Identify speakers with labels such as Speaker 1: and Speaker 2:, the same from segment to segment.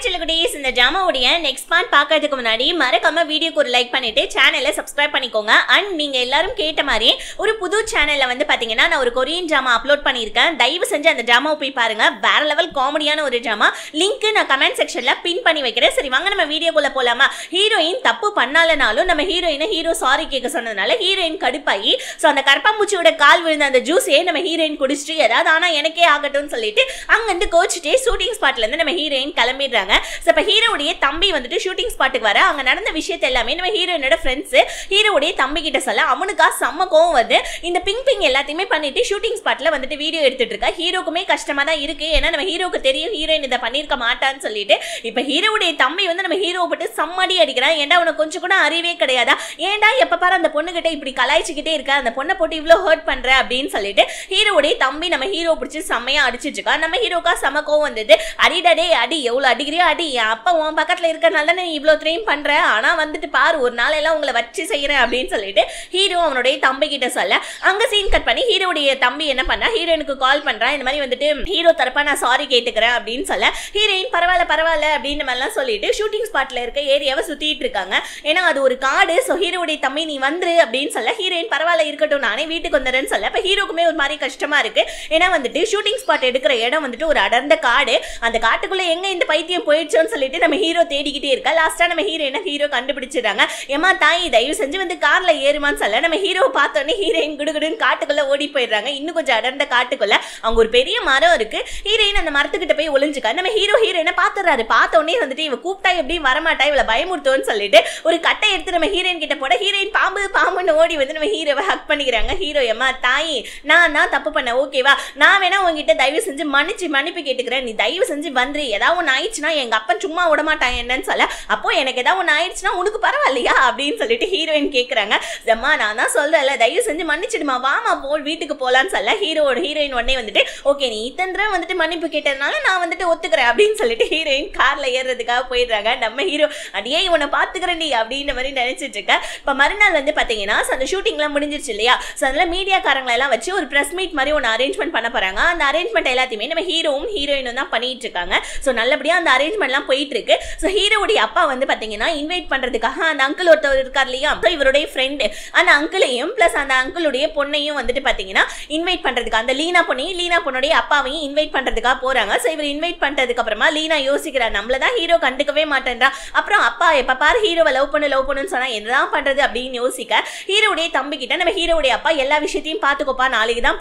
Speaker 1: hi இந்த ட்ராமாவுடைய next part பார்க்கறதுக்கு முன்னாடி மறக்காம வீடியோக்கு ஒரு லைக் பண்ணிட்டு சேனலை சப்ஸ்கிரைப் பண்ணிக்கோங்க அண்ட் நீங்க எல்லாரும் கேட்ட மாதிரி ஒரு புது சேனல்ல வந்து பாத்தீங்கன்னா நான் ஒரு கொரியன் ட்ராமா அப்லோட் பண்ணியிருக்கேன் தயவு செஞ்சு அந்த ட்ராமாவை போய் பாருங்க வேற லெவல் காமெடியான ஒரு ட்ராமா லிங்க் நான் கமெண்ட் செக்ஷன்ல பின் பண்ணி வைக்கிறேன் சரி வாங்க நம்ம வீடியோக்குள்ள போலாமா ஹீரோயின் தப்பு பண்ணாலனாலும் நம்ம ஹீரோயினை ஹீரோ சாரி கேட்க சொன்னதுனால ஹீரோயின் கடுப்பாகி ஸோ அந்த கரப்பாம்பூச்சியோட கால் விழுந்த அந்த ஜூஸே நம்ம ஹீரோயின் குடிச்சிட்டு ஏதாவது ஆனால் எனக்கே ஆகட்டும்னு சொல்லிட்டு அங்கிருந்து கோச்சிட்டே ஷூட்டிங் ஸ்பாட்ல இருந்து நம்ம ஹீரோயின் கிளம்பிடுறாங்க சோ ஸோ இப்போ ஹீரோடைய தம்பி வந்துட்டு ஷூட்டிங் ஸ்பாட்டுக்கு வர அங்கே நடந்த விஷயத்த எல்லாமே நம்ம ஹீரோயினோட ஃப்ரெண்ட்ஸு ஹீரோடைய தம்பி கிட்ட சொல்ல அவனுக்கா செம்ம கோவம் வந்து இந்த பிங் பிங் எல்லாத்தையுமே பண்ணிட்டு ஷூட்டிங் ஸ்பாட்டில் வந்துட்டு வீடியோ எடுத்துட்டு இருக்கா ஹீரோக்குமே கஷ்டமாக தான் இருக்குது ஏன்னா நம்ம ஹீரோக்கு தெரியும் ஹீரோயின் இதை பண்ணியிருக்க மாட்டான்னு சொல்லிட்டு இப்போ ஹீரோவுடைய தம்பி வந்து நம்ம ஹீரோவை பட்டு சம்மடி அடிக்கிறான் ஏன்டா அவனுக்கு கொஞ்சம் கூட அறிவே கிடையாதா ஏன்டா எப்போ பாரு அந்த பொண்ணுகிட்ட இப்படி கலாய்ச்சிக்கிட்டே இருக்க அந்த பொண்ணை போட்டு இவ்வளோ ஹர்ட் பண்ணுற அப்படின்னு சொல்லிட்டு ஹீரோடைய தம்பி நம்ம ஹீரோ பிடிச்சி செம்மையாக அடிச்சிட்டு இருக்கா நம்ம ஹீரோக்கா சம கோவம் வந்தது அடிடடே அடி எவ்வளோ அடிக்கிறே ஐயோ அடி அப்பா உன் பக்கத்தில் இருக்கிறனால நீ இவ்வளோ த்ரீம் பண்ற ஆனால் வந்துட்டு பார் ஒரு நாளையெல்லாம் உங்களை வச்சு செய்கிறேன் அப்படின்னு சொல்லிட்டு ஹீரோ அவனுடைய தம்பி கிட்ட சொல்ல அங்கே சீன் கட் பண்ணி ஹீரோடைய தம்பி என்ன பண்ணா ஹீரோனுக்கு கால் பண்ணுறான் இந்த மாதிரி வந்துட்டு ஹீரோ தரப்பா நான் சாரி கேட்டுக்கிறேன் அப்படின்னு சொல்ல ஹீரோயின் பரவாயில்ல பரவாயில்ல அப்படின்ற மாதிரிலாம் சொல்லிட்டு ஷூட்டிங் ஸ்பாட்டில் இருக்க ஏரியாவை சுற்றிட்டு இருக்காங்க ஏன்னா அது ஒரு காடு ஸோ ஹீரோடைய தம்பி நீ வந்துரு அப்படின்னு சொல்ல ஹீரோயின் பரவாயில்ல இருக்கட்டும் நானே வீட்டுக்கு வந்துடுறேன்னு சொல்ல இப்போ ஹீரோக்குமே ஒரு மாதிரி கஷ்டமாக இருக்குது ஏன்னா வந்துட்டு ஷூட்டிங் ஸ்பாட் எடுக்கிற இடம் வந்துட்டு ஒரு அடர்ந்த காடு அந்த காட்டுக்குள்ளே எங்கே இந்த பைத்தியம் போயிடுச்சோன்னு சொல்லிட்டு நம்ம ஹீரோ தேடிக்கிட்டே இருக்கா லாஸ்ட்டாக நம்ம என்ன ஹீரோ கண்டுபிடிச்சிடுறாங்க ஏமா தாய் தயவு செஞ்சு வந்து காரில் ஏறுமான்னு சொல்ல நம்ம ஹீரோவை பார்த்தோன்னே ஹீரோயின் குடுகுடுன்னு காட்டுக்குள்ளே ஓடி போயிடுறாங்க இன்னும் கொஞ்சம் அடர்ந்த காட்டுக்குள்ளே அவங்க ஒரு பெரிய மரம் இருக்குது ஹீரோயின் அந்த மரத்துக்கிட்ட போய் ஒளிஞ்சுக்கா நம்ம ஹீரோ ஹீரோயினை பார்த்துறாரு பார்த்தோன்னே வந்துட்டு இவன் கூப்பிட்டா எப்படியும் வரமாட்டா இவளை பயமுறுத்தோன்னு சொல்லிட்டு ஒரு கட்டை எடுத்து நம்ம ஹீரோயின் கிட்ட போட ஹீரோயின் பாம்பு பாம்புன்னு ஓடி வந்து நம்ம ஹீரோவை ஹக் பண்ணிக்கிறாங்க ஹீரோ எம்மா தாய் நான் நான் தப்பு பண்ணேன் ஓகேவா நான் வேணா உங்ககிட்ட தயவு செஞ்சு மன்னிச்சு மன்னிப்பு கேட்டுக்கிறேன் நீ தயவு செஞ்சு வந்துரு ஏதாவது ஒன்று ஆயிடுச்சுன்னா எங்க அப்பன் சும்மா விட மாட்டான் என்னன்னு சொல்ல அப்போ எனக்கு ஏதாவது ஒன்று ஆயிடுச்சுன்னா உனக்கு பரவாயில்லையா அப்படின்னு சொல்லிட்டு ஹீரோயின் கேட்குறாங்க ஜம்மா நான் தான் சொல்கிறேன்ல தயவு செஞ்சு மன்னிச்சிடுமா வாமா போல் வீட்டுக்கு போகலான்னு சொல்ல ஹீரோட ஹீரோயின் உடனே வந்துட்டு ஓகே நீ இத்தனை வந்துட்டு மன்னிப்பு கேட்டதுனால நான் வந்துட்டு ஒத்துக்கிறேன் அப்படின்னு சொல்லிட்டு ஹீரோயின் கார்ல ஏறுறதுக்காக போயிடுறாங்க நம்ம ஹீரோ அடியே இவனை பார்த்துக்கிறேன் நீ அப்படின்ற மாதிரி நினைச்சிட்டு இருக்கேன் இப்போ மறுநாள் வந்து பார்த்தீங்கன்னா அந்த ஷூட்டிங்லாம் முடிஞ்சிருச்சு இல்லையா ஸோ அதில் எல்லாம் வச்சு ஒரு ப்ரெஸ் மீட் மாதிரி ஒன்று அரேஞ்ச்மெண்ட் பண்ண போகிறாங்க அந்த அரேஞ்ச்மெண்ட் எல்லாத்தையுமே நம்ம ஹீரோவும் ஹீரோயினும் தான் பண்ணிட்டு இருக்காங்க ஸோ நல்லபடியாக அந்த அரேஞ்ச் அரேஞ்ச்மெண்ட்லாம் போயிட்டுருக்கு ஸோ ஹீரோடைய அப்பா வந்து பார்த்தீங்கன்னா இன்வைட் பண்ணுறதுக்காக அந்த அங்கிள் ஒருத்தர் இருக்கார் இல்லையா ஸோ இவருடைய ஃப்ரெண்டு அந்த அங்கிளையும் ப்ளஸ் அந்த அங்கிளுடைய பொண்ணையும் வந்துட்டு பார்த்தீங்கன்னா இன்வைட் பண்ணுறதுக்கு அந்த லீனா பொண்ணையும் லீனா பொண்ணுடைய அப்பாவையும் இன்வைட் பண்ணுறதுக்காக போகிறாங்க ஸோ இவர் இன்வைட் பண்ணுறதுக்கு அப்புறமா லீனா யோசிக்கிறார் நம்மள தான் ஹீரோ கண்டுக்கவே மாட்டேன்றா அப்புறம் அப்பா எப்போ பாரு ஹீரோவை லவ் பண்ணு லவ் பண்ணுன்னு சொன்னால் என்னதான் பண்ணுறது அப்படின்னு யோசிக்க ஹீரோடைய தம்பிக்கிட்ட நம்ம ஹீரோடைய அப்பா எல்லா விஷயத்தையும் பார்த்துக்கோப்பா நாளைக்கு தான்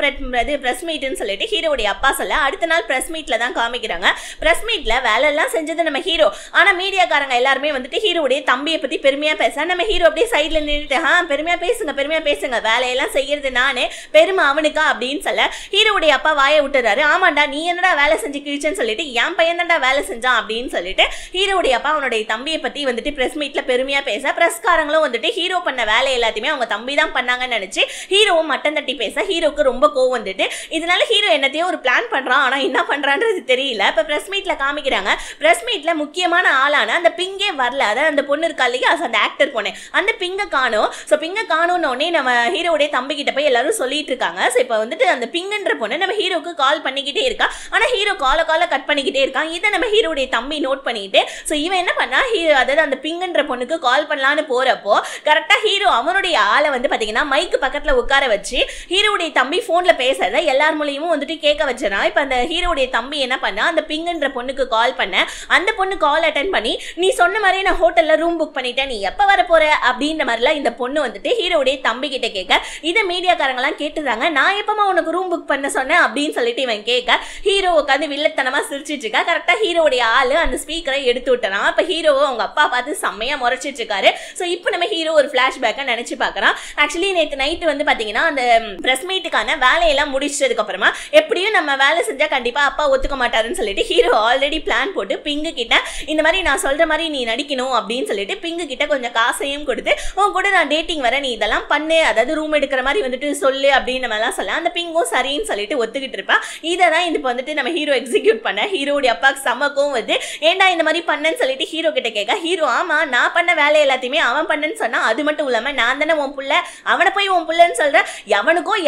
Speaker 1: இது ப்ரெஸ் மீட்னு சொல்லிட்டு ஹீரோடைய அப்பா சொல்ல அடுத்த நாள் ப்ரெஸ் மீட்டில் தான் காமிக்கிறாங்க ப்ரெஸ் மீட்டில் எல்லாம் செஞ்சது நம்ம ஹீரோ ஆனால் மீடியாக்காரங்க எல்லாருமே வந்துட்டு ஹீரோடைய தம்பியை பற்றி பெருமையாக பேச நம்ம ஹீரோ அப்படியே சைடில் நின்றுட்டு ஆ பெருமையாக பேசுங்க பெருமையாக பேசுங்க வேலையெல்லாம் செய்யறது நானே பெருமை அவனுக்கா அப்படின்னு சொல்ல ஹீரோடைய அப்பா வாயை விட்டுறாரு ஆமாண்டா நீ என்னடா வேலை செஞ்சு கிழிச்சேன்னு சொல்லிட்டு என் பையன் தான்டா வேலை செஞ்சான் அப்படின்னு சொல்லிட்டு ஹீரோடைய அப்பா அவனுடைய தம்பியை பற்றி வந்துட்டு ப்ரெஸ் மீட்டில் பெருமையாக பேச ப்ரெஸ்காரங்களும் வந்துட்டு ஹீரோ பண்ண வேலை எல்லாத்தையுமே அவங்க தம்பி தான் பண்ணாங்கன்னு நினச்சி ஹீரோவும் மட்டன் தட்டி பேச ஹீரோக்கு ரொம்ப கோவம் வந்துட்டு இதனால ஹீரோ என்னத்தையும் ஒரு பிளான் பண்ணுறான் ஆனால் என்ன பண்ணுறான்றது தெரியல இப்போ ப்ரெஸ் மீட்டில் காமிக்கிறாங்க ப்ரெஸ் மீட்டில் முக்கியமான ஆளான அந்த பிங்கே வரல அதான் அந்த பொண்ணு இருக்கா இல்லையா அந்த ஆக்டர் பொண்ணு அந்த பிங்கை காணும் ஸோ பிங்கை காணுன்னொடனே நம்ம ஹீரோடைய தம்பிக்கிட்ட போய் எல்லாரும் சொல்லிட்டு இருக்காங்க ஸோ இப்போ வந்துட்டு அந்த பிங்குன்ற பொண்ணு நம்ம ஹீரோக்கு கால் பண்ணிக்கிட்டே இருக்கா ஆனால் ஹீரோ கால கால கட் பண்ணிக்கிட்டே இருக்கான் இதை நம்ம ஹீரோடைய தம்பி நோட் பண்ணிக்கிட்டு ஸோ இவன் என்ன பண்ணா ஹீரோ அதாவது அந்த பிங்குன்ற பொண்ணுக்கு கால் பண்ணலான்னு போகிறப்போ கரெக்டாக ஹீரோ அவனுடைய ஆளை வந்து பார்த்தீங்கன்னா மைக்கு பக்கத்தில் உட்கார வச்சு ஹீரோடைய தம்பி ஃபோனில் பேசுறத எல்லார் மூலியமும் வந்துட்டு கேட்க வச்சனா இப்போ அந்த ஹீரோடைய தம்பி என்ன பண்ணா அந்த பிங்குன்ற பொண்ணுக்கு கால் பண்ண அந்த பொண்ணு கால் அட்டன் பண்ணி நீ சொன்ன மாதிரி நான் ஹோட்டலில் ரூம் புக் பண்ணிட்டேன் நீ எப்போ வர போகிற அப்படின்ற மாதிரிலாம் இந்த பொண்ணு வந்துட்டு ஹீரோடைய தம்பி கிட்ட கேட்க இதை மீடியாக்காரங்களாம் கேட்டுறாங்க நான் எப்பமா உனக்கு ரூம் புக் பண்ண சொன்னேன் அப்படின்னு சொல்லிட்டு இவன் கேட்க ஹீரோ உட்காந்து வில்லத்தனமாக சிரிச்சிட்டு இருக்கா கரெக்டாக ஹீரோடைய ஆள் அந்த ஸ்பீக்கரை எடுத்து விட்டனா இப்போ ஹீரோவை அவங்க அப்பா பார்த்து செம்மையாக முறைச்சிட்டு இருக்காரு ஸோ இப்போ நம்ம ஹீரோ ஒரு ஃப்ளாஷ்பேக்காக நினச்சி பார்க்குறான் ஆக்சுவலி நேற்று நைட்டு வந்து பார்த்தீங்கன்னா அந்த ப்ரெஸ் மீட்டுக்கான வேலையெல்லாம் முடிச்சதுக்கப்புறமா எப்படியும் நம்ம வேலை செஞ்சால் கண்டிப்பாக அப்பா ஒத்துக்க மாட்டாருன்னு சொல்லிட்டு ஹீரோ ஆல்ரெடி பிளான் போட்டு பிங்கு கிட்ட இந்த மாதிரி நான் சொல்கிற மாதிரி நீ நடிக்கணும் அப்படின்னு சொல்லிட்டு பிங்கு கிட்ட கொஞ்சம் காசையும் கொடுத்து உன் கூட நான் டேட்டிங் வர நீ இதெல்லாம் பண்ணு அதாவது ரூம் எடுக்கிற மாதிரி வந்துட்டு சொல்லு அப்படின்னு எல்லாம் சொல்ல அந்த பிங்கும் சரின்னு சொல்லிட்டு ஒத்துக்கிட்டு இருப்பான் இதை தான் இப்போ வந்துட்டு நம்ம ஹீரோ எக்ஸிக்யூட் பண்ண ஹீரோடைய அப்பாவுக்கு சமக்கும் வந்து ஏண்டா இந்த மாதிரி பண்ணன்னு சொல்லிட்டு ஹீரோ கிட்ட கேட்க ஹீரோ ஆமாம் நான் பண்ண வேலை எல்லாத்தையுமே அவன் பண்ணேன்னு சொன்னால் அது மட்டும் இல்லாமல் நான் தானே உன் புள்ள அவனை போய் உன் புள்ளன்னு சொல்ற எவனுக்கும்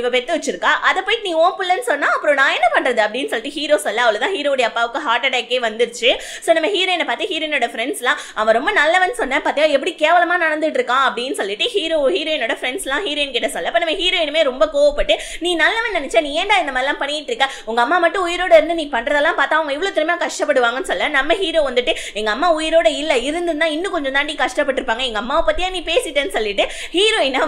Speaker 1: இவ பெத்து வச்சிருக்கா அதை போய் நீ உன் புள்ளன்னு சொன்னால் அப்புறம் நான் என்ன பண்ணுறது அப்படின்னு சொல்லிட்டு ஹீரோ சொல்ல அவ்வளவுதான் ஹீரோடைய அப்பாவுக்கு ஹார்ட் அட்டாக்கே வந்து வந்துருச்சு ஸோ நம்ம ஹீரோயினை பார்த்து ஹீரோயினோட ஃப்ரெண்ட்ஸ்லாம் அவன் ரொம்ப நல்லவன் சொன்னேன் பார்த்தியா எப்படி கேவலமாக நடந்துட்டு இருக்கான் அப்படின்னு சொல்லிட்டு ஹீரோ ஹீரோயினோட ஃப்ரெண்ட்ஸ்லாம் ஹீரோயின் கிட்ட சொல்ல இப்போ நம்ம ஹீரோயினுமே ரொம்ப கோவப்பட்டு நீ நல்லவன் நினச்சா நீ ஏண்டா இந்த மாதிரிலாம் பண்ணிட்டு இருக்க உங்கள் அம்மா மட்டும் உயிரோட இருந்து நீ பண்ணுறதெல்லாம் பார்த்தா அவங்க இவ்வளோ திரும்ப கஷ்டப்படுவாங்கன்னு சொல்ல நம்ம ஹீரோ வந்துட்டு எங்கள் அம்மா உயிரோட இல்லை இருந்திருந்தா இன்னும் கொஞ்சம் தாண்டி கஷ்டப்பட்டிருப்பாங்க எங்கள் அம்மாவை பற்றியா நீ பேசிட்டேன்னு சொல்லிட்டு ஹீரோயினா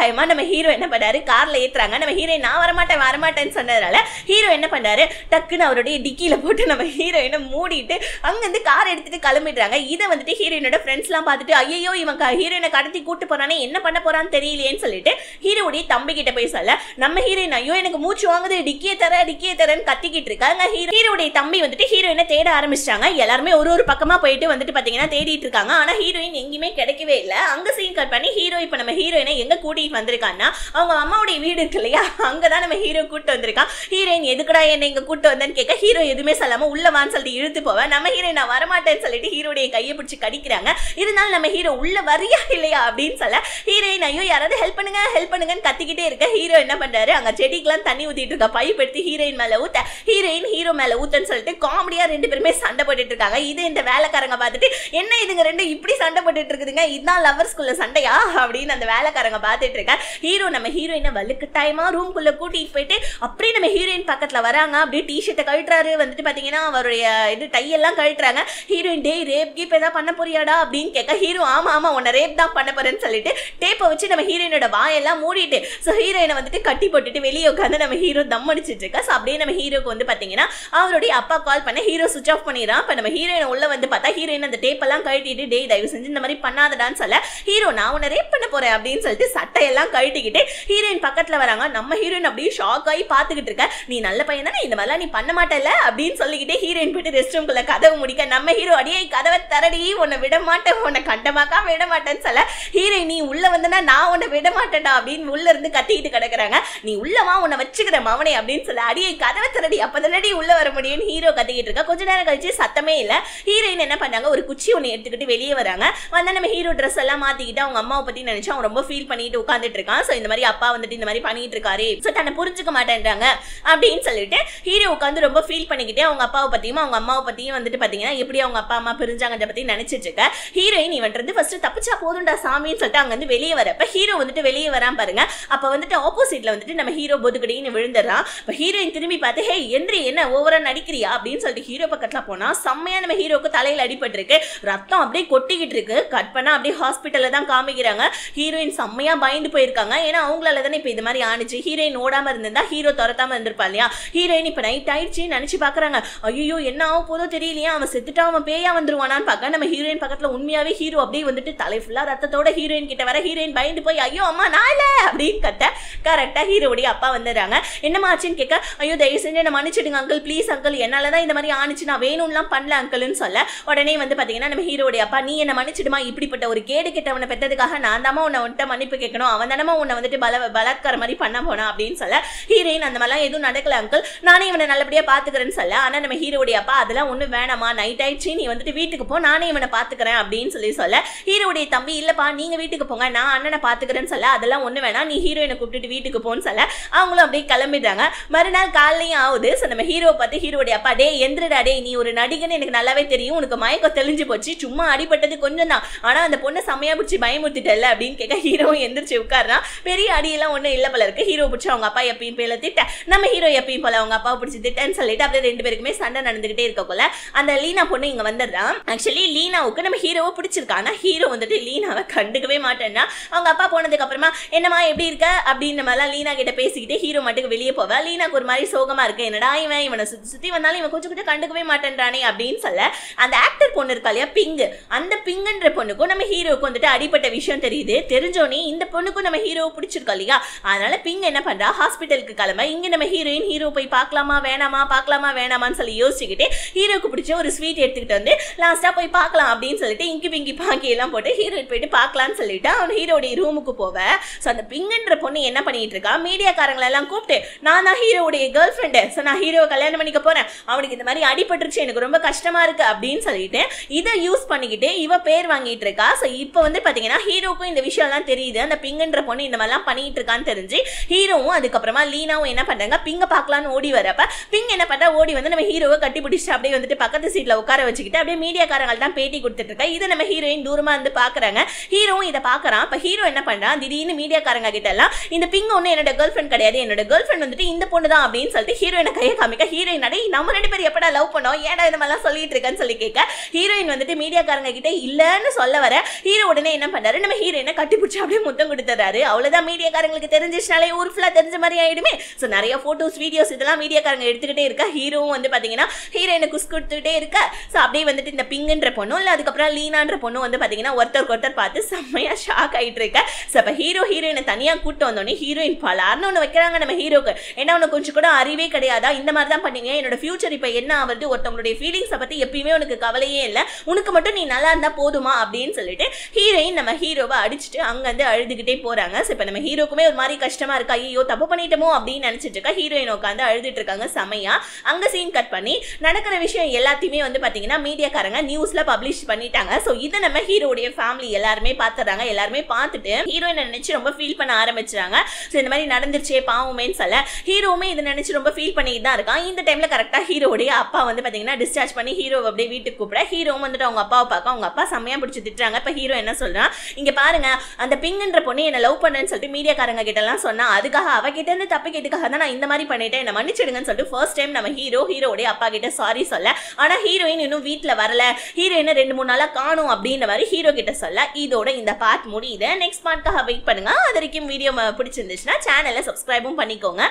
Speaker 1: டைமாக நம்ம ஹீரோ என்ன பண்ணாரு காரில் ஏற்றுறாங்க நம்ம ஹீரோயின் நான் வரமாட்டேன் வரமாட்டேன்னு சொன்னதுனால ஹீரோ என்ன பண்ணாரு டக்குன்னு அவருடைய டிக்கியில் போட்டு நம்ம ஹீரோயினை மூடி ஓடிட்டு அங்கேருந்து கார் எடுத்துட்டு கிளம்பிடுறாங்க இதை வந்துட்டு ஹீரோயினோட ஃப்ரெண்ட்ஸ்லாம் பார்த்துட்டு ஐயோ இவன் ஹீரோயினை கடத்தி கூட்டு போறானே என்ன பண்ண போறான்னு தெரியலையேன்னு சொல்லிட்டு ஹீரோடைய தம்பி கிட்ட போய் சொல்ல நம்ம ஹீரோயின் ஐயோ எனக்கு மூச்சு வாங்குது டிக்கிய தர டிக்கிய தரன்னு கத்திக்கிட்டு இருக்காங்க ஹீரோடைய தம்பி வந்துட்டு ஹீரோயினை தேட ஆரம்பிச்சிட்டாங்க எல்லாருமே ஒரு ஒரு பக்கமா போயிட்டு வந்துட்டு பாத்தீங்கன்னா தேடிட்டு இருக்காங்க ஆனா ஹீரோயின் எங்கேயுமே கிடைக்கவே இல்லை அங்க சீன் கட் பண்ணி ஹீரோ இப்போ நம்ம ஹீரோயினை எங்க கூட்டிட்டு வந்திருக்கான்னா அவங்க அம்மாவுடைய வீடு இருக்கு இல்லையா அங்கதான் நம்ம ஹீரோ கூட்டு வந்திருக்கான் ஹீரோயின் எதுக்கடா என்ன இங்க கூட்டு வந்தேன்னு கேட்க ஹீரோ எதுவுமே சொல்லாம உள்ள வான்னு சொல்லிட்டு இழுத்து விட்டு போவேன் நம்ம ஹீரோ நான் வரமாட்டேன்னு சொல்லிட்டு ஹீரோடைய கையை பிடிச்சி கடிக்கிறாங்க இருந்தாலும் நம்ம ஹீரோ உள்ள வரியா இல்லையா அப்படின்னு சொல்ல ஹீரோயின் ஐயோ யாராவது ஹெல்ப் பண்ணுங்க ஹெல்ப் பண்ணுங்கன்னு கத்திக்கிட்டே இருக்க ஹீரோ என்ன பண்றாரு அங்க செடிக்கெல்லாம் தண்ணி ஊத்திட்டு இருக்க பைப் எடுத்து ஹீரோயின் மேல ஊத்த ஹீரோயின் ஹீரோ மேல ஊத்தன்னு சொல்லிட்டு காமெடியா ரெண்டு பேருமே சண்டை போட்டுட்டு இருக்காங்க இது இந்த வேலைக்காரங்க பார்த்துட்டு என்ன இதுங்க ரெண்டு இப்படி சண்டை போட்டுட்டு இருக்குதுங்க இதுதான் லவர்ஸ்குள்ள சண்டையா அப்படின்னு அந்த வேலைக்காரங்க பார்த்துட்டு இருக்க ஹீரோ நம்ம ஹீரோயினை வலுக்கட்டாயமா ரூம்குள்ள கூட்டிட்டு போயிட்டு அப்படியே நம்ம ஹீரோயின் பக்கத்துல வராங்க அப்படியே ஷர்ட்டை கழட்டுறாரு வந்துட்டு பாத்தீங்கன்னா அவருடைய இது டையெல்லாம் கழட்டுறாங்க ஹீரோயின் டே ரேப் கீப் எதாவது பண்ண போறியாடா அப்படின்னு கேட்க ஹீரோ ஆமா ஆமா உன்னை ரேப் தான் பண்ண போறேன்னு சொல்லிட்டு டேப்பை வச்சு நம்ம ஹீரோயினோட வாயெல்லாம் மூடிட்டு ஸோ ஹீரோயினை வந்துட்டு கட்டி போட்டுட்டு வெளியே உட்காந்து நம்ம ஹீரோ தம் அடிச்சிட்டு இருக்கா ஸோ அப்படியே நம்ம ஹீரோக்கு வந்து பார்த்தீங்கன்னா அவருடைய அப்பா கால் பண்ண ஹீரோ சுவிச் ஆஃப் பண்ணிடுறான் இப்போ நம்ம ஹீரோயினை உள்ளே வந்து பார்த்தா ஹீரோயின் அந்த டேப்பெல்லாம் கழட்டிட்டு டே தயவு செஞ்சு இந்த மாதிரி பண்ணாதடான்னு சொல்ல ஹீரோ நான் உன்ன ரேப் பண்ண போகிறேன் அப்படின்னு சொல்லிட்டு சட்டையெல்லாம் கழட்டிக்கிட்டு ஹீரோயின் பக்கத்தில் வராங்க நம்ம ஹீரோயின் அப்படியே ஷாக் ஆகி பார்த்துக்கிட்டு இருக்க நீ நல்ல பையன் தானே இந்த மாதிரிலாம் நீ பண்ண மாட்டல அப்படின்னு சொல்லிக்கிட்டே ஹீரோயின் போயிட்டு ரெஸ்ட் நிமிஷம்குள்ள கதவு முடிக்க நம்ம ஹீரோ அடியே கதவை தரடி உன்னை விட மாட்டேன் உன்னை கண்டமாக்கா விட மாட்டேன்னு சொல்ல ஹீரோ நீ உள்ள வந்தனா நான் உன்னை விட மாட்டேன்டா அப்படின்னு உள்ள இருந்து கத்திக்கிட்டு கிடக்குறாங்க நீ உள்ளவா உன்னை வச்சுக்கிற மவனே அப்படின்னு சொல்ல அடியை கதவை திரடி அப்போ தானடி உள்ள வர முடியும்னு ஹீரோ கத்திக்கிட்டு இருக்கா கொஞ்ச நேரம் கழிச்சு சத்தமே இல்லை ஹீரோயின் என்ன பண்ணாங்க ஒரு குச்சி ஒன்று எடுத்துக்கிட்டு வெளியே வராங்க வந்தால் நம்ம ஹீரோ ட்ரெஸ் எல்லாம் மாத்திக்கிட்டு அவங்க அம்மாவை பத்தி நினைச்சா அவன் ரொம்ப ஃபீல் பண்ணிட்டு உட்காந்துட்டு இருக்கான் ஸோ இந்த மாதிரி அப்பா வந்துட்டு இந்த மாதிரி பண்ணிட்டு இருக்காரு ஸோ தன்னை புரிஞ்சுக்க மாட்டேன்றாங்க அப்படின்னு சொல்லிட்டு ஹீரோ உட்காந்து ரொம்ப ஃபீல் பண்ணிக்கிட்டே அவங்க அப்பாவை பத்தியும் அவங்க அம்மாவை பற்றியும் வந்துட்டு பார்த்தீங்கன்னா எப்படி அவங்க அப்பா அம்மா பிரிஞ்சாங்கன்ற பற்றி நினைச்சிட்டு இருக்க ஹீரோயின் இவன்றது ஃபஸ்ட்டு தப்பிச்சா போதுண்டா சாமின்னு சொல்லிட்டு அங்கேருந்து வெளியே வரப்போ ஹீரோ வந்துட்டு வெளியே வரான் பாருங்க அப்போ வந்துட்டு ஆப்போசிட்டில் வந்துட்டு நம்ம ஹீரோ பொதுக்கடின்னு விழுந்துடுறான் இப்போ ஹீரோயின் திரும்பி பார்த்து ஹே எந்திரி என்ன ஓவராக நடிக்கிறியா அப்படின்னு சொல்லிட்டு ஹீரோ பக்கத்தில் போனால் செம்மையாக நம்ம ஹீரோக்கு தலையில் அடிபட்டிருக்கு ரத்தம் அப்படியே கொட்டிக்கிட்டு இருக்கு கட் பண்ணா அப்படியே ஹாஸ்பிட்டலில் தான் காமிக்கிறாங்க ஹீரோயின் செம்மையாக பயந்து போயிருக்காங்க ஏன்னா அவங்களால தானே இப்போ இது மாதிரி ஆணுச்சு ஹீரோயின் ஓடாமல் இருந்திருந்தா ஹீரோ துரத்தாமல் இருந்திருப்பா இல்லையா ஹீரோயின் இப்போ நைட் ஆயிடுச்சு நினச்சி பார்க்குறாங்க ஐயோ என்ன ஆகும் போதோ தெரியலையா அவன் செத்துட்டா அவன் பேயா வந்துருவானான்னு பார்க்க நம்ம ஹீரோயின் பக்கத்தில் உண்மையாவே ஹீரோ அப்படியே வந்துட்டு தலை ஃபுல்லா ரத்தத்தோட ஹீரோயின் கிட்ட வர ஹீரோயின் பயந்து போய் ஐயோ அம்மா நான் இல்ல அப்படின்னு கத்த கரெக்டாக ஹீரோடைய அப்பா வந்துடுறாங்க என்னமா ஆச்சுன்னு கேட்க ஐயோ தயவு செஞ்சு என்ன மன்னிச்சிடுங்க அங்கிள் ப்ளீஸ் அங்கிள் என்னால் தான் இந்த மாதிரி ஆனிச்சு நான் வேணும்லாம் பண்ணல அங்கிள்னு சொல்ல உடனே வந்து பார்த்தீங்கன்னா நம்ம ஹீரோடைய அப்பா நீ என்ன மன்னிச்சிடுமா இப்படிப்பட்ட ஒரு கேடு கெட்டவனை பெற்றதுக்காக நான் தாமா உன்னை வந்துட்டு மன்னிப்பு கேட்கணும் அவன் தானமா உன்னை வந்துட்டு பல பலாத்கார மாதிரி பண்ண போனா அப்படின்னு சொல்ல ஹீரோயின் அந்த மாதிரிலாம் எதுவும் நடக்கல அங்கிள் நானே இவனை நல்லபடியாக பாத்துக்கிறேன்னு சொல்ல ஆனால் நம்ம ஹீரோடைய அப்பா அதில் அதெல்லாம் ஒன்றும் வேணாமா நைட் ஆயிடுச்சு நீ வந்துட்டு வீட்டுக்கு போ நானே இவனை பார்த்துக்கிறேன் அப்படின்னு சொல்லி சொல்ல ஹீரோடைய தம்பி இல்லைப்பா நீங்கள் வீட்டுக்கு போங்க நான் அண்ணனை பார்த்துக்கிறேன்னு சொல்ல அதெல்லாம் ஒன்றும் வேணாம் நீ ஹீரோயினை கூப்பிட்டுட்டு வீட்டுக்கு போன்னு சொல்ல அவங்களும் அப்படியே கிளம்பிடுறாங்க மறுநாள் காலையும் ஆகுது ஸோ நம்ம ஹீரோவை பார்த்து ஹீரோடைய அப்பா டே எந்திரடா டே நீ ஒரு நடிகன்னு எனக்கு நல்லாவே தெரியும் உனக்கு மயக்கம் தெளிஞ்சு போச்சு சும்மா அடிபட்டது கொஞ்சம் தான் ஆனால் அந்த பொண்ணை செம்மையாக பிடிச்சி பயமுறுத்திட்டல அப்படின்னு கேட்க ஹீரோவும் எந்திரிச்சு உட்காரா பெரிய அடியெல்லாம் ஒன்றும் இல்லை போல இருக்கு ஹீரோ பிடிச்சி அவங்க அப்பா எப்பயும் பேல திட்ட நம்ம ஹீரோ எப்பயும் போல அவங்க அப்பா பிடிச்சி திட்டன்னு சொல்லிட்டு அப்படியே ரெண்டு பேருக்குமே சண்டை நடந்துகிட்டே இருக்க போல அந்த லீனா பொண்ணு இங்க வந்துடுறான் ஆக்சுவலி லீனாவுக்கு நம்ம ஹீரோவை பிடிச்சிருக்கா ஹீரோ வந்துட்டு லீனாவை கண்டுக்கவே மாட்டேன்னா அவங்க அப்பா போனதுக்கு அப்புறமா என்னம்மா எப்படி இருக்க அப்படின்ற மாதிரிலாம் லீனா கிட்ட பேசிக்கிட்டு ஹீரோ மட்டுக்கு வெளியே போவேன் லீனாக்கு ஒரு மாதிரி சோகமா இருக்கு என்னடா இவன் இவனை சுற்றி சுற்றி வந்தாலும் இவன் கொஞ்சம் கொஞ்சம் கண்டுக்கவே மாட்டேன்றானே அப்படின்னு சொல்ல அந்த ஆக்டர் பொண்ணு இருக்கா இல்லையா பிங்கு அந்த பிங்குன்ற பொண்ணுக்கும் நம்ம ஹீரோவுக்கு வந்துட்டு அடிப்பட்ட விஷயம் தெரியுது தெரிஞ்சோனே இந்த பொண்ணுக்கும் நம்ம ஹீரோவை பிடிச்சிருக்கா இல்லையா அதனால பிங்க் என்ன பண்றா ஹாஸ்பிட்டலுக்கு கிளம்ப இங்க நம்ம ஹீரோயின் ஹீரோ போய் பார்க்கலாமா வேணாமா பார்க்கலாமா வேணாமான்னு சொல்லி யோசிச்சுக்கிட்டு ஹீரோக்கு பிடிச்ச ஒரு ஸ்வீட் எடுத்துக்கிட்டு வந்து லாஸ்ட்டாக போய் பார்க்கலாம் அப்படின்னு சொல்லிட்டு இங்கி பிங்கி பாக்கி எல்லாம் போட்டு ஹீரோயின் போயிட்டு பார்க்கலான்னு சொல்லிட்டு அவன் ஹீரோடைய ரூமுக்கு போவ ஸோ அந்த பிங்குன்ற பொண்ணு என்ன பண்ணிட்டு இருக்கா மீடியாக்காரங்களெல்லாம் கூப்பிட்டு நான் தான் ஹீரோடைய கேர்ள் ஃப்ரெண்டு ஸோ நான் ஹீரோவை கல்யாணம் பண்ணிக்க போகிறேன் அவனுக்கு இந்த மாதிரி அடிபட்டுருச்சு எனக்கு ரொம்ப கஷ்டமாக இருக்குது அப்படின்னு சொல்லிட்டு இதை யூஸ் பண்ணிக்கிட்டு இவ பேர் வாங்கிட்டு இருக்கா ஸோ இப்போ வந்து பார்த்தீங்கன்னா ஹீரோக்கும் இந்த விஷயம்லாம் தெரியுது அந்த பிங்குன்ற பொண்ணு இந்த மாதிரிலாம் பண்ணிட்டு இருக்கான்னு தெரிஞ்சு ஹீரோவும் அதுக்கப்புறமா லீனாவும் என்ன பண்ணுறாங்க பிங்கை பார்க்கலான்னு ஓடி வரப்ப பிங் என்ன பண்ணுறா ஓடி வந்து நம்ம ஹீரோவை கட்டி பிடிச்சிட்டு அப்படியே அப்படியே வந்துட்டு பக்கத்து சீட்ல உட்கார வச்சுக்கிட்டு அப்படியே மீடியாக்காரங்க தான் பேட்டி கொடுத்துட்டு இருக்கா இதை நம்ம ஹீரோயின் தூரமாக வந்து பாக்குறாங்க ஹீரோவும் இதை பாக்குறான் இப்ப ஹீரோ என்ன பண்ணுறான் திடீர்னு மீடியாக்காரங்க கிட்ட எல்லாம் இந்த பிங் ஒண்ணு என்னோட கேர்ள் ஃப்ரெண்ட் கிடையாது என்னோட கேர்ள் ஃப்ரெண்ட் வந்துட்டு இந்த பொண்ணு தான் அப்படின்னு சொல்லிட்டு ஹீரோயினை கையை காமிக்க ஹீரோயின் நடை நம்ம ரெண்டு பேர் எப்படா லவ் பண்ணோம் ஏடா இந்த மாதிரிலாம் சொல்லிட்டு இருக்கேன்னு சொல்லி கேட்க ஹீரோயின் வந்துட்டு மீடியாக்காரங்க கிட்ட இல்லைன்னு சொல்ல வர ஹீரோ உடனே என்ன பண்றாரு நம்ம ஹீரோயினை கட்டிப்பிடிச்சு அப்படியே முத்தம் கொடுத்துறாரு அவ்வளவுதான் மீடியாக்காரங்களுக்கு தெரிஞ்சிச்சுனாலே ஊர் ஃபுல்லாக தெரிஞ்ச மாதிரி ஆயிடுமே ஸோ நிறைய ஃபோட்டோஸ் வீடியோஸ் இதெல்லாம் மீடியாக்காரங்க எடுத்துக்கிட்டே இருக்கா ஹீரோவும் வந்து பார்த்தீங்கன்னா ஹீரோயினுக்கு ட்விஸ்ட் கொடுத்துட்டே இருக்க ஸோ அப்படியே வந்துட்டு இந்த பிங்குன்ற பொண்ணும் இல்லை அதுக்கப்புறம் லீனான்ற பொண்ணும் வந்து பார்த்தீங்கன்னா ஒருத்தர் ஒருத்தர் பார்த்து செம்மையாக ஷாக் ஆகிட்டு இருக்க ஸோ இப்போ ஹீரோ ஹீரோயினை தனியாக கூட்டு வந்தோடனே ஹீரோயின் பலார்னு ஒன்று வைக்கிறாங்க நம்ம ஹீரோக்கு ஏன்னா உனக்கு கொஞ்சம் கூட அறிவே கிடையாதா இந்த மாதிரி தான் பண்ணீங்க என்னோட ஃபியூச்சர் இப்போ என்ன ஆகுது ஒருத்தவங்களுடைய ஃபீலிங்ஸை பற்றி எப்பயுமே உனக்கு கவலையே இல்லை உனக்கு மட்டும் நீ நல்லா இருந்தால் போதுமா அப்படின்னு சொல்லிட்டு ஹீரோயின் நம்ம ஹீரோவை அடிச்சுட்டு அங்கேருந்து அழுதுகிட்டே போகிறாங்க ஸோ இப்போ நம்ம ஹீரோக்குமே ஒரு மாதிரி கஷ்டமாக இருக்கா ஐயோ தப்பு பண்ணிட்டோமோ அப்படின்னு நினச்சிட்டு இருக்கா ஹீரோயின் உட்காந்து அழுதுட்டு இருக்காங்க செமையாக அங்கே சீன் கட் பண்ணி நடக்கிற விஷயம் விஷயம் எல்லாத்தையுமே வந்து பார்த்தீங்கன்னா மீடியாக்காரங்க நியூஸில் பப்ளிஷ் பண்ணிட்டாங்க ஸோ இதை நம்ம ஹீரோடைய ஃபேமிலி எல்லாருமே பார்த்துறாங்க எல்லாருமே பார்த்துட்டு ஹீரோயினை நினச்சி ரொம்ப ஃபீல் பண்ண ஆரம்பிச்சிட்டாங்க ஸோ இந்த மாதிரி நடந்துருச்சே பாவமேன்னு சொல்ல ஹீரோவுமே இதை நினச்சி ரொம்ப ஃபீல் பண்ணிட்டு தான் இருக்கான் இந்த டைமில் கரெக்டாக ஹீரோடைய அப்பா வந்து பார்த்தீங்கன்னா டிஸ்சார்ஜ் பண்ணி ஹீரோ அப்படியே வீட்டுக்கு கூப்பிட ஹீரோவும் வந்துட்டு அவங்க அப்பாவை பார்க்க அவங்க அப்பா செம்மையாக பிடிச்சி திட்டுறாங்க இப்போ ஹீரோ என்ன சொல்கிறான் இங்கே பாருங்க அந்த பிங்குன்ற பொண்ணு என்ன லவ் பண்ணுன்னு சொல்லிட்டு மீடியாக்காரங்க எல்லாம் சொன்னால் அதுக்காக அவகிட்ட இருந்து தப்பு கேட்டுக்காக தான் நான் இந்த மாதிரி பண்ணிட்டேன் என்னை மன்னிச்சிடுங்கன்னு சொல்லிட்டு ஃபர்ஸ்ட் டைம் நம்ம ஹீரோ ஹீரோடைய அப்பா கிட்ட சாரி சொல்லி சொல்ல ஆனால் ஹீரோயின் இன்னும் வீட்டில் வரல ஹீரோயினை ரெண்டு மூணு நாளாக காணும் அப்படின்ற மாதிரி ஹீரோ கிட்ட சொல்ல இதோட இந்த பார்ட் முடியுது நெக்ஸ்ட் பார்ட்காக வெயிட் பண்ணுங்க அது வரைக்கும் வீடியோ பிடிச்சிருந்துச்சுன்னா சேனலை சப்ஸ்கிரைபும் பண்ணிக்கோங்க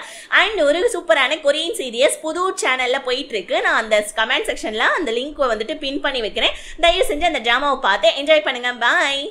Speaker 1: அண்ட் ஒரு சூப்பரான கொரியன் சீரியஸ் புது சேனலில் போயிட்டுருக்கு நான் அந்த கமெண்ட் செக்ஷனில் அந்த லிங்க் வந்துட்டு பின் பண்ணி வைக்கிறேன் தயவு செஞ்சு அந்த ட்ராமாவை பார்த்து என்ஜாய் பண்ணுங்க பாய்